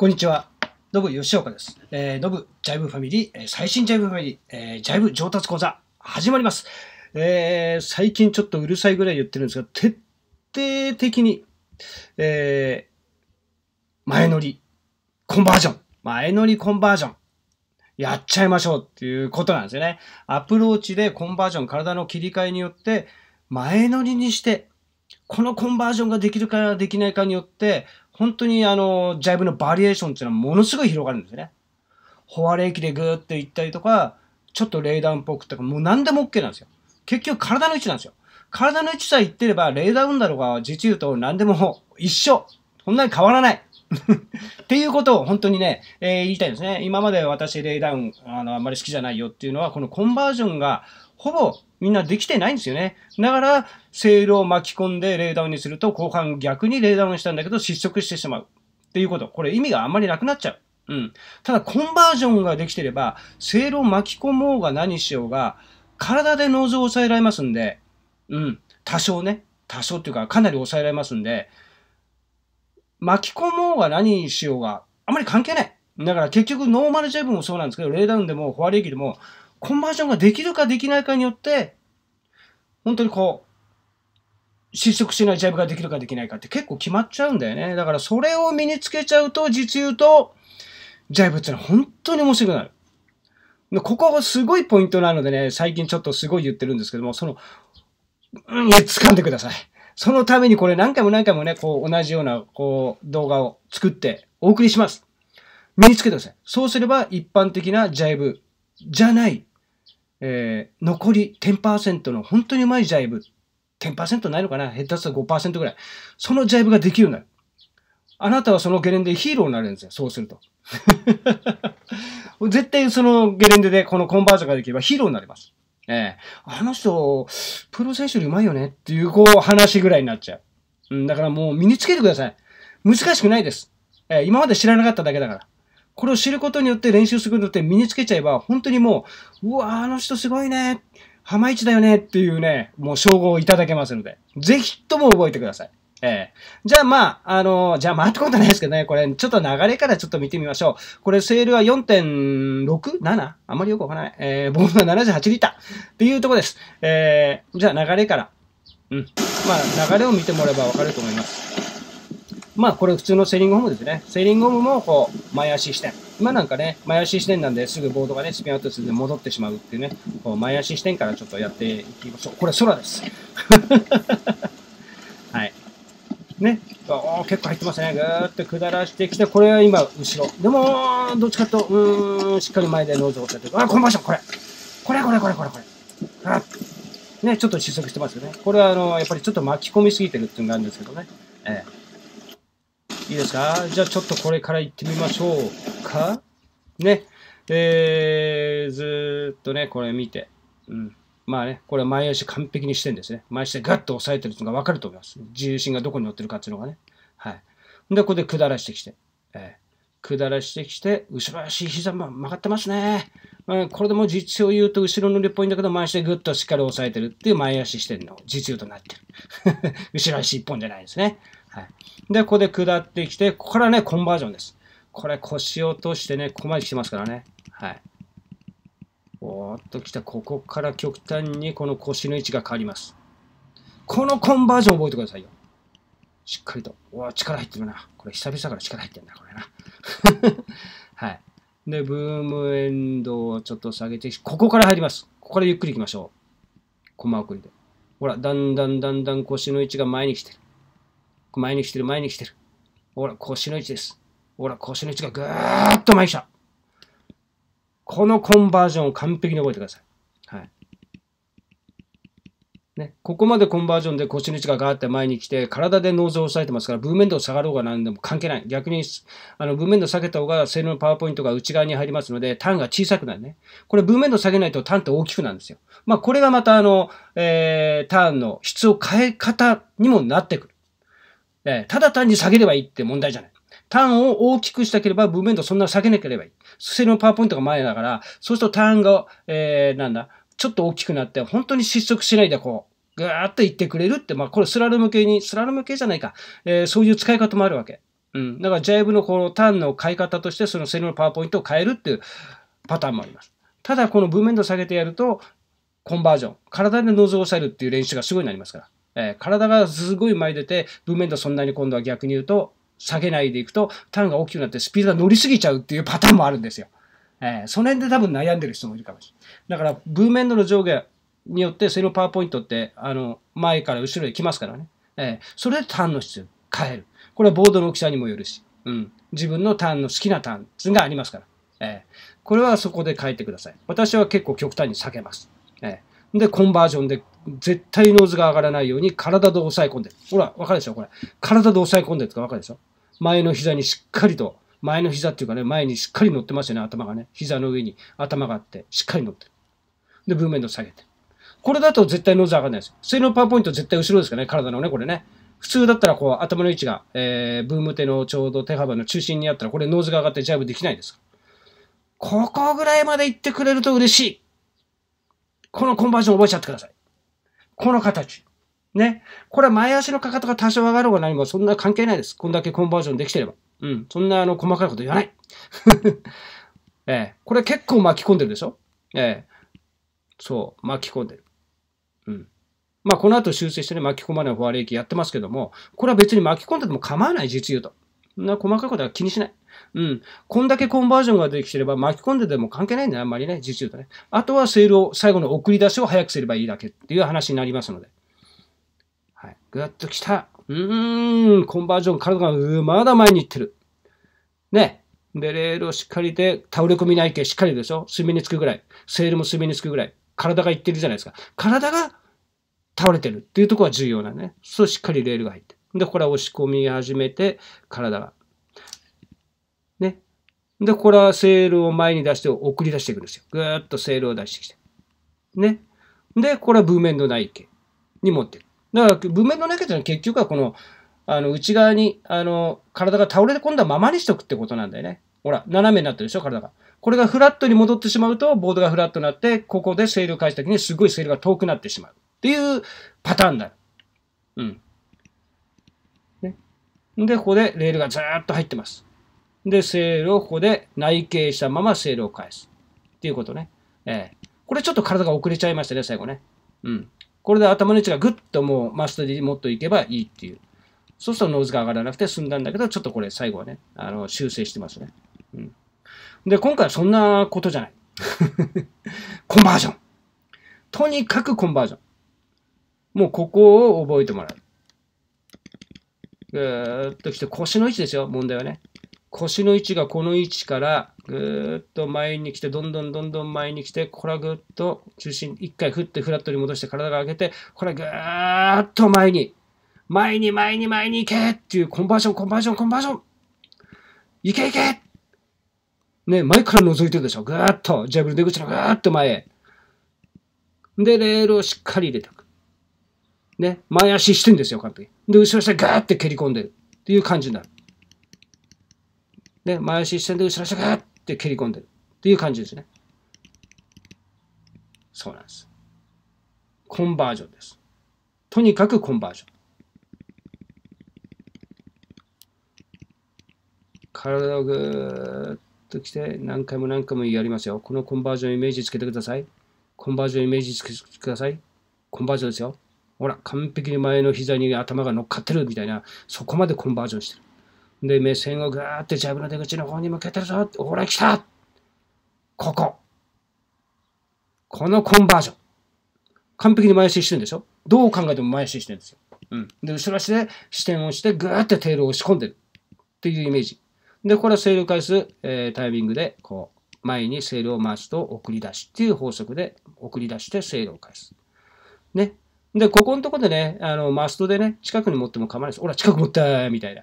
こんにちは。ノブ吉岡です。えー、ノブジャイブファミリー、え最新ジャイブファミリー、えー、ジャイブ上達講座、始まります。えー、最近ちょっとうるさいぐらい言ってるんですが、徹底的に、えー、前乗り、コンバージョン、前乗りコンバージョン、やっちゃいましょうっていうことなんですよね。アプローチでコンバージョン、体の切り替えによって、前乗りにして、このコンバージョンができるかできないかによって、本当にあの、ジャイブのバリエーションっていうのはものすごい広がるんですよね。ォアレーキでグーっていったりとか、ちょっとレーダーっぽくとか、もう何でも OK なんですよ。結局体の位置なんですよ。体の位置さえ言ってれば、レーダー運だろうが、実言うと何でも一緒。そんなに変わらない。っていうことを本当にね、えー、言いたいですね。今まで私レイダウン、あの、あんまり好きじゃないよっていうのは、このコンバージョンがほぼみんなできてないんですよね。だから、セールを巻き込んでレイダウンにすると、後半逆にレイダウンしたんだけど失速してしまう。っていうこと。これ意味があんまりなくなっちゃう。うん。ただ、コンバージョンができてれば、セールを巻き込もうが何しようが、体でノーズを抑えられますんで、うん。多少ね。多少っていうか、かなり抑えられますんで、巻き込もうが何しようが、あんまり関係ない。だから結局、ノーマルジェブもそうなんですけど、レイダウンでも、フォアレーキでも、コンバージョンができるかできないかによって、本当にこう、失速しないジャブができるかできないかって結構決まっちゃうんだよね。だからそれを身につけちゃうと、実言うと、ジャイブってのは本当に面白くなる。ここすごいポイントなのでね、最近ちょっとすごい言ってるんですけども、その、うん、掴んでください。そのためにこれ何回も何回もね、こう同じようなこう動画を作ってお送りします。身につけてください。そうすれば一般的なジャイブじゃないえー、残り10%の本当にうまいジャイブ、10%ないのかな下手すと5%ぐらい。そのジャイブができるようになる。あなたはそのゲレンデヒーローになるんですよ。そうすると。絶対そのゲレンデでこのコンバージョンができればヒーローになります。ええー、あの人、プロ選手よりうまいよねっていう、こう、話ぐらいになっちゃう。うん、だからもう身につけてください。難しくないです。えー、今まで知らなかっただけだから。これを知ることによって練習するのって身につけちゃえば、本当にもう、うわ、あの人すごいね。浜市だよねっていうね、もう称号をいただけますので、ぜひとも覚えてください。ええー、じゃあまあ、あのー、じゃあまあってことないですけどね、これ、ちょっと流れからちょっと見てみましょう。これ、セールは 4.6?7? あんまりよくわからない。えー、ボールは78リッターっていうとこです。えー、じゃあ流れから。うん。まあ、流れを見てもらえばわかると思います。まあこれ普通のセーリングホームですね。セーリングホームもこう前足視点。今なんかね、前足視点なんですぐボードがね、スピンアウトするで戻ってしまうっていうね、こう前足視点からちょっとやっていきましょう。これ空です。はい。ね。お結構入ってますね。ぐーっと下らしてきて、これは今後ろ。でも、どっちかと、うーん、しっかり前でノーズを押さえてあ、この場所、これ。これ、これ、これ、これ、これ。ね、ちょっと失速してますよね。これは、あの、やっぱりちょっと巻き込みすぎてるっていうのがあるんですけどね。ですかじゃあちょっとこれから行ってみましょうかね。えー、ずっとね、これ見て。うん。まあね、これは前足完璧にしてるんですね。前足でガッと押さえてるのが分かると思います。重心がどこに乗ってるかっていうのがね。はい。で、ここで下らしてきて。えー下らしてきて、後ろ足、膝も曲がってますね。まあ、これでも実を言うと、後ろの立っいいんだけど、前足でぐっとしっかり押さえてるっていう前足してるの実用となってる。後ろ足一本じゃないですね。はい。で、ここで下ってきて、ここからね、コンバージョンです。これ腰落としてね、ここまで来てますからね。はい。おーっと来た、ここから極端にこの腰の位置が変わります。このコンバージョン覚えてくださいよ。しっかりと。うわ、力入ってるな。これ久々から力入ってるんだ、これな。はい。で、ブームエンドをちょっと下げて、ここから入ります。ここからゆっくり行きましょう。コマ送りで。ほら、だんだんだんだん腰の位置が前に来てる。前に来てる、前に来てる。ほら、腰の位置です。ほら、腰の位置がぐーっと前に来た。このコンバージョンを完璧に覚えてください。はい。ね、ここまでコンバージョンで腰の位置がガーって前に来て、体で脳臓を抑えてますから、ブーメントを下がろうが何でも関係ない。逆に、あの、ブーメント下げた方が、性能のパワーポイントが内側に入りますので、ターンが小さくなるね。これ、ブーメント下げないとターンって大きくなるんですよ。まあ、これがまた、あの、えー、ターンの質を変え方にもなってくる。えただ単に下げればいいって問題じゃない。ターンを大きくしたければ、ブーメントそんな下げなければいい。スセルのパワーポイントが前だから、そうするとターンが、えー、なんだ、ちょっと大きくなって、本当に失速しないでこう、ぐーっと行ってくれるって、まあこれスラルム系に、スラルム系じゃないか、えー、そういう使い方もあるわけ。うん。だからジャイブのこのターンの買い方として、そのセルのパワーポイントを変えるっていうパターンもあります。ただこのブーメント下げてやると、コンバージョン、体でノーズを抑えるっていう練習がすごいになりますから。え体がすごい前出て、ブーメンドそんなに今度は逆に言うと、下げないでいくと、ターンが大きくなってスピードが乗りすぎちゃうっていうパターンもあるんですよ。えー、その辺で多分悩んでる人もいるかもしれない。だから、ブーメンドの上下によって、それのパワーポイントって、あの、前から後ろへ来ますからね。えー、それでターンの質変える。これはボードの大きさにもよるし、うん。自分のターンの好きなターンがありますから。えー、これはそこで変えてください。私は結構極端に避けます。えー、で、コンバージョンで絶対ノーズが上がらないように体で押さえ込んでる。ほら、わかるでしょこれ。体で押さえ込んでるとかわかるでしょ前の膝にしっかりと、前の膝っていうかね、前にしっかり乗ってますよね、頭がね。膝の上に頭があって、しっかり乗ってる。で、ブーメント下げて。これだと絶対ノーズ上がらないです。普通のパワーポイント絶対後ろですからね、体のね、これね。普通だったらこう頭の位置が、えー、ブーム手のちょうど手幅の中心にあったらこれノーズが上がってジャブできないですここぐらいまで行ってくれると嬉しい。このコンバージョン覚えちゃってください。この形。ね。これは前足のかかとが多少上がろうが何もそんな関係ないです。こんだけコンバージョンできてれば。うん。そんなあの細かいこと言わない。ええ。これ結構巻き込んでるでしょええ。そう。巻き込んでる。うん。まあこの後修正してね、巻き込まないフォアレーキやってますけども、これは別に巻き込んでても構わない実用と。そんな細かいことは気にしない。うん。こんだけコンバージョンができてれば巻き込んでても関係ないんだよ、あんまりね、実中とね。あとはセールを、最後の送り出しを早くすればいいだけっていう話になりますので。はい。ぐっときた。うーん、コンバージョン体が、うまだ前に行ってる。ね。で、レールをしっかりで、倒れ込みない系しっかりでしょ眠につくぐらい。セールも眠につくぐらい。体がいってるじゃないですか。体が倒れてるっていうところは重要なね。そうしっかりレールが入って。で、これは押し込み始めて、体がね。で、これはセールを前に出して送り出していくんですよ。ぐーっとセールを出してきて。ね。で、これはメ面のない池に持っていく。だから、文面のない池といのは結局はこの、あの、内側に、あの、体が倒れ込んだままにしとくってことなんだよね。ほら、斜めになってるでしょ、体が。これがフラットに戻ってしまうと、ボードがフラットになって、ここでセールを返すときにすごいセールが遠くなってしまう。っていうパターンだうん。ね。で、ここでレールがずーっと入ってます。で、セールをここで内傾したままセールを返す。っていうことね。えー、これちょっと体が遅れちゃいましたね、最後ね。うん。これで頭の位置がぐっともうマストでもっといけばいいっていう。そうするとノーズが上がらなくて済んだんだけど、ちょっとこれ最後はね、あの修正してますね。うん。で、今回はそんなことじゃない。コンバージョン。とにかくコンバージョン。もうここを覚えてもらう。ぐーっと来て腰の位置ですよ、問題はね。腰の位置がこの位置からぐーっと前に来て、どんどんどんどん前に来て、これはぐーっと中心、一回振ってフラットに戻して体が上げて、これはぐーっと前に、前に前に前に行けっていうコンバージョン、コンバージョン、コンバージョン行け行けね、前から覗いてるでしょぐーっと、ジャブル出口のぐーっと前へ。で、レールをしっかり入れておく。ね、前足してんですよ、完璧。で、後ろ下ガーって蹴り込んでるっていう感じになる。で、前足一線で後ろ足がって蹴り込んでるっていう感じですね。そうなんです。コンバージョンです。とにかくコンバージョン。体をぐーっときて何回も何回もやりますよ。このコンバージョンイメージつけてください。コンバージョンイメージつけてください。コンバージョンですよ。ほら、完璧に前の膝に頭が乗っかってるみたいな、そこまでコンバージョンしてる。で、目線をガーってジャブの出口の方に向けてるぞほら、来たここ。このコンバージョン。完璧に前足してるんでしょどう考えても前足してるんですよ。うん。で、後ろ足で視点をして、ぐーってテールを押し込んでる。っていうイメージ。で、これはセール回数、えー、タイミングで、こう、前にセールを回すと送り出しっていう法則で送り出してセールを返す。ね。で、ここのところでね、あの、マストでね、近くに持っても構わないです。ほら、近く持ったみたいな。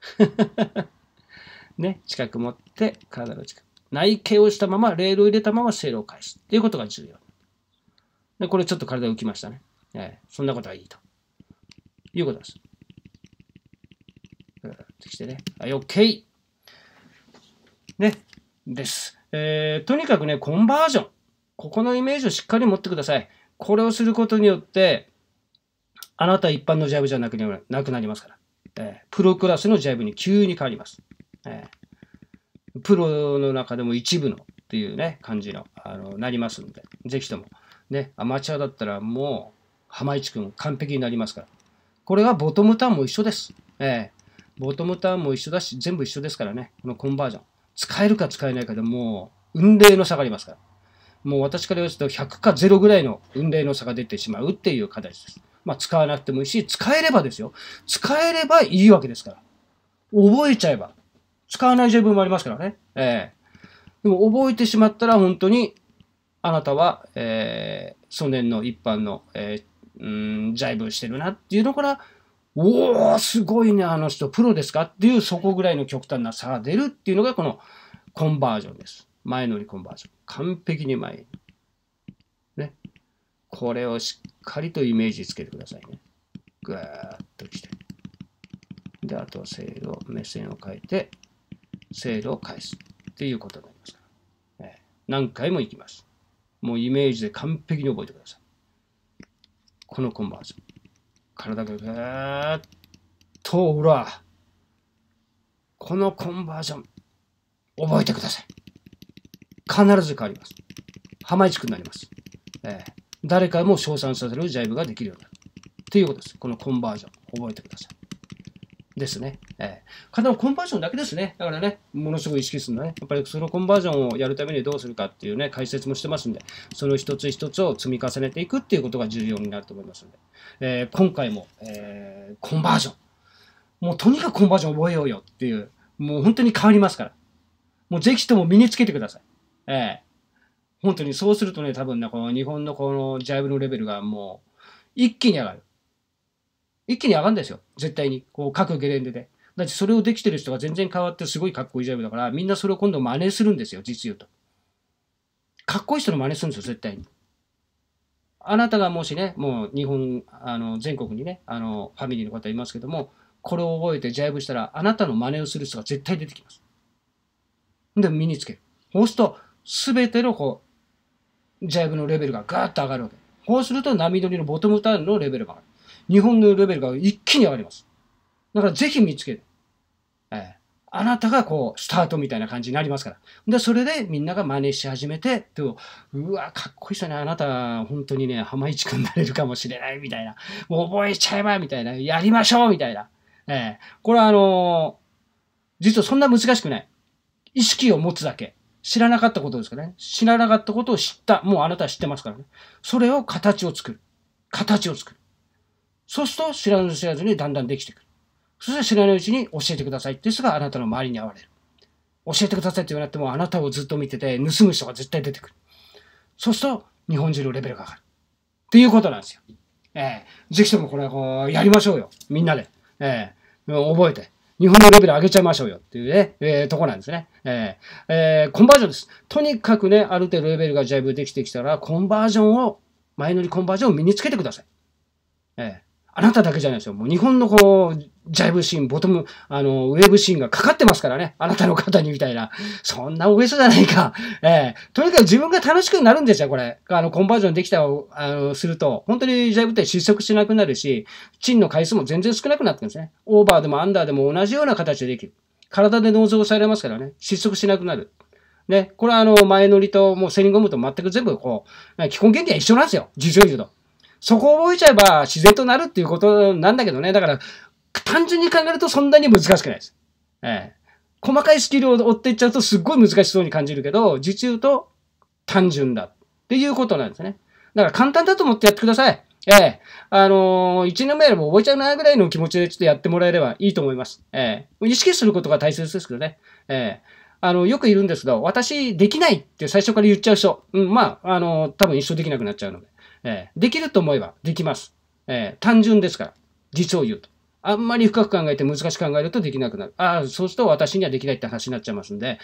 ね、近く持って体の近く。内径をしたまま、レールを入れたままセールを返す。っていうことが重要。で、これちょっと体浮きましたね。ええ、そんなことはいいと。いうことです。うってきてね。はい、OK! ね、です。えー、とにかくね、コンバージョン。ここのイメージをしっかり持ってください。これをすることによって、あなた一般のジャブじゃなくなりますから。えプロクラスのジャイブに急に変わります。えプロの中でも一部のっていうね、感じの、あの、なりますんで、ぜひとも。ね、アマチュアだったらもう、浜市くん完璧になりますから。これはボトムターンも一緒です。ええボトムターンも一緒だし、全部一緒ですからね。このコンバージョン。使えるか使えないかでもう、運命の差がありますから。もう私から言わと100か0ぐらいの運命の差が出てしまうっていう形です。まあ、使わなくてもいいし、使えればですよ。使えればいいわけですから。覚えちゃえば。使わない自分もありますからね。ええー、でも覚えてしまったら本当にあなたは、えー、ソネの一般の、えー、うん、ジャイブしてるなっていうのから、おおすごいね、あの人、プロですかっていう、そこぐらいの極端な差が出るっていうのが、このコンバージョンです。前乗りコンバージョン。完璧に前に。ね。これをしっかりとイメージつけてくださいね。ぐーっと来て。で、あとは精度、目線を変えて、精度を返す。っていうことになりますから。え何回も行きます。もうイメージで完璧に覚えてください。このコンバージョン。体がぐーっと、ほら、このコンバージョン、覚えてください。必ず変わります。浜市区になります。えー、誰かも称賛させるジャイブができるようになる。ということです。このコンバージョン、覚えてください。ですね。えー、ただコンバージョンだけですね。だからね、ものすごい意識するのね。やっぱりそのコンバージョンをやるためにどうするかっていうね、解説もしてますんで、その一つ一つを積み重ねていくっていうことが重要になると思いますんで、えー、今回も、えー、コンバージョン。もうとにかくコンバージョン覚えようよっていう、もう本当に変わりますから。もうぜひとも身につけてください。ええ本当にそうするとね、多分ね、この日本のこのジャイブのレベルがもう、一気に上がる。一気に上がるんですよ。絶対に。こう、各ゲレンデで。だってそれをできてる人が全然変わってすごいかっこいいジャイブだから、みんなそれを今度真似するんですよ、実言うと。かっこいい人の真似するんですよ、絶対に。あなたがもしね、もう日本、あの、全国にね、あの、ファミリーの方いますけども、これを覚えてジャイブしたら、あなたの真似をする人が絶対出てきます。で、身につける。そうすると、すべてのこう、ジャイブのレベルがガーッと上がるわけ。こうすると波乗りのボトムターンのレベルが上がる。日本のレベルが一気に上がります。だからぜひ見つける。えーあなたがこう、スタートみたいな感じになりますから。で、それでみんなが真似し始めて、うわ、かっこいい人ね、あなた、本当にね、浜市くんになれるかもしれない、みたいな。もう覚えちゃえば、みたいな。やりましょう、みたいな。ええー、これはあのー、実はそんな難しくない。意識を持つだけ。知らなかったことですかね。知らなかったことを知った。もうあなたは知ってますからね。それを形を作る。形を作る。そうすると、知らず知らずにだんだんできてくる。そして知らないうちに教えてくださいって人があなたの周りにわれる。教えてくださいって言われても、あなたをずっと見てて、盗む人が絶対出てくる。そうすると、日本人のレベルが上がる。っていうことなんですよ。ええー、ぜひともこれ、こう、やりましょうよ。みんなで。ええー、覚えて。日本のレベル上げちゃいましょうよっていうね、えー、とこなんですね。えー、えー、コンバージョンです。とにかくね、ある程度レベルがジャイブできてきたら、コンバージョンを、前乗りコンバージョンを身につけてください。えーあなただけじゃないですよ。もう日本のこう、ジャイブシーン、ボトム、あの、ウェーブシーンがかかってますからね。あなたの方にみたいな。そんなおへさじゃないか。ええー、とにかく自分が楽しくなるんですよ、これ。あの、コンバージョンできたを、あの、すると、本当にジャイブって失速しなくなるし、チンの回数も全然少なくなってるんですね。オーバーでもアンダーでも同じような形でできる。体で脳臓さられますからね。失速しなくなる。ね。これはあの、前乗りと、もうセリンゴムと全く全部こう、基本原理は一緒なんですよ。実用移動。と。そこを覚えちゃえば自然となるっていうことなんだけどね。だから、単純に考えるとそんなに難しくないです。ええ。細かいスキルを追っていっちゃうとすっごい難しそうに感じるけど、実言うと単純だっていうことなんですね。だから簡単だと思ってやってください。ええ。あのー、1年前りも覚えちゃうなぐらいの気持ちでちょっとやってもらえればいいと思います。ええ。意識することが大切ですけどね。ええ。あの、よくいるんですけど、私できないって最初から言っちゃう人。うん、まあ、あのー、多分一生できなくなっちゃうので。えー、できると思えばできます。えー、単純ですから、実を言うと。あんまり深く考えて難しく考えるとできなくなる。ああ、そうすると私にはできないって話になっちゃいますんで、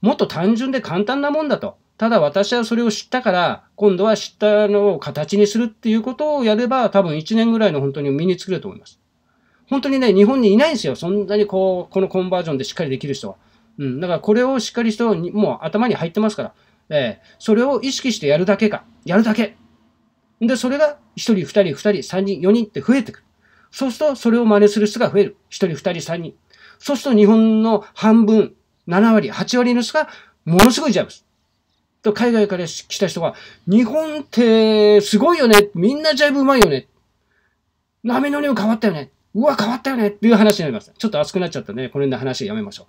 もっと単純で簡単なもんだと。ただ私はそれを知ったから、今度は知ったのを形にするっていうことをやれば、多分1年ぐらいの本当に身につけると思います。本当にね、日本にいないんですよ。そんなにこう、このコンバージョンでしっかりできる人は。うん。だからこれをしっかりしてもう頭に入ってますから。えー、それを意識してやるだけか。やるだけ。で、それが1人、2人、2人、3人、4人って増えてくる。そうすると、それを真似する人が増える。1人、2人、3人。そうすると、日本の半分、7割、8割の人が、ものすごいジャブス。と、海外から来た人が、日本ってすごいよね。みんなジャイブうまいよね。波のりも変わったよね。うわ、変わったよねっていう話になります。ちょっと熱くなっちゃったね。この辺の話やめましょう。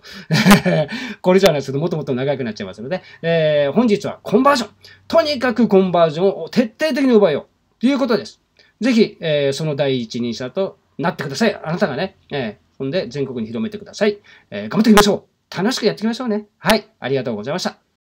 これじゃないですけど、もっともっと長くなっちゃいますので、えー、本日はコンバージョン。とにかくコンバージョンを徹底的に奪えようということです。ぜひ、えー、その第一人者となってください。あなたがね。えー、ほんで全国に広めてください。えー、頑張っていきましょう。楽しくやっていきましょうね。はい。ありがとうございました。